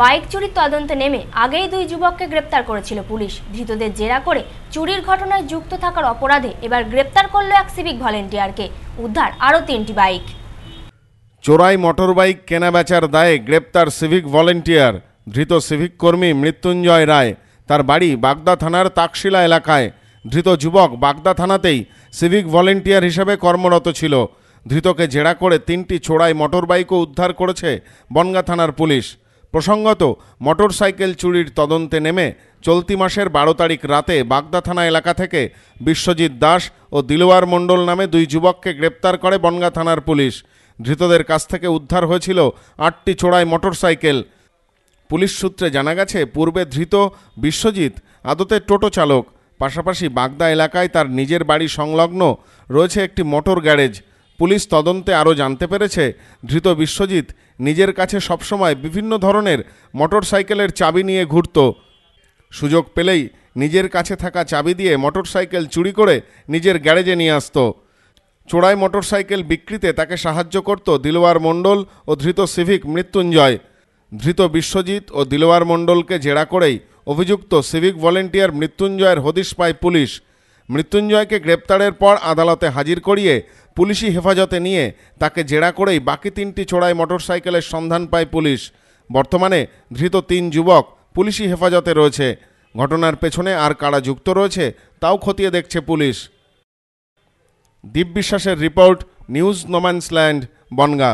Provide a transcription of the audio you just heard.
bike চুরির তদন্তে নেমে আগেই দুই যুবককে গ্রেপ্তার করেছিল পুলিশ ধৃতদের জেরা করে চুরির ঘটনায় যুক্ত থাকার অপরাধে এবার গ্রেপ্তার করল এক সিভিক ভলেন্টিয়ারকে উদ্ধার আরও তিনটি বাইক চোরাই মোটর বাইক কেনাবেচার দায়ে গ্রেপ্তার সিভিক ভলেন্টিয়ার ধৃত সিভিক কর্মী মৃত্যুঞ্জয় রায় তার বাড়ি বাগদা থানার তাকশিলা এলাকায় ধৃত যুবক বাগদা থানাতেই সিভিক ভলেন্টিয়ার হিসেবে কর্মরত ছিল ধৃতকে জেরা করে তিনটি চোরাই মোটর বাইকও উদ্ধার করেছে বনগা থানার পুলিশ প্রসঙ্গত মোটরসাইকেল চুরির তদন্তে নেমে চলতি মাসের বারো তারিখ রাতে বাগদা থানা এলাকা থেকে বিশ্বজিৎ দাস ও দিলওয়ার মণ্ডল নামে দুই যুবককে গ্রেপ্তার করে বনগা থানার পুলিশ ধৃতদের কাছ থেকে উদ্ধার হয়েছিল আটটি চোরাই মোটরসাইকেল পুলিশ সূত্রে জানা গেছে পূর্বে ধৃত বিশ্বজিৎ আদতে টোটো চালক পাশাপাশি বাগদা এলাকায় তার নিজের বাড়ি সংলগ্ন রয়েছে একটি মোটর গ্যারেজ পুলিশ তদন্তে আরও জানতে পেরেছে ধৃত বিশ্বজিৎ নিজের কাছে সবসময় বিভিন্ন ধরনের মোটর সাইকেলের চাবি নিয়ে ঘুরত সুযোগ পেলেই নিজের কাছে থাকা চাবি দিয়ে মোটর সাইকেল চুরি করে নিজের গ্যারেজে নিয়ে আসত চোড়াই মোটর সাইকেল বিক্রিতে তাকে সাহায্য করত দিলওয়ার মণ্ডল ও ধৃত সিভিক মৃত্যুঞ্জয় ধৃত বিশ্বজিৎ ও দিলওয়ার মণ্ডলকে জেরা করেই অভিযুক্ত সিভিক ভলেন্টিয়ার মৃত্যুঞ্জয়ের হদিশ পায় পুলিশ মৃত্যুঞ্জয়কে গ্রেপ্তারের পর আদালতে হাজির করিয়ে পুলিশি হেফাজতে নিয়ে তাকে জেরা করেই বাকি তিনটি ছোড়ায় মোটরসাইকেলের সন্ধান পায় পুলিশ বর্তমানে ধৃত তিন যুবক পুলিশি হেফাজতে রয়েছে ঘটনার পেছনে আর কারা যুক্ত রয়েছে তাও খতিয়ে দেখছে পুলিশ দীপ বিশ্বাসের রিপোর্ট নিউজ নোম্যান্সল্যান্ড বনগা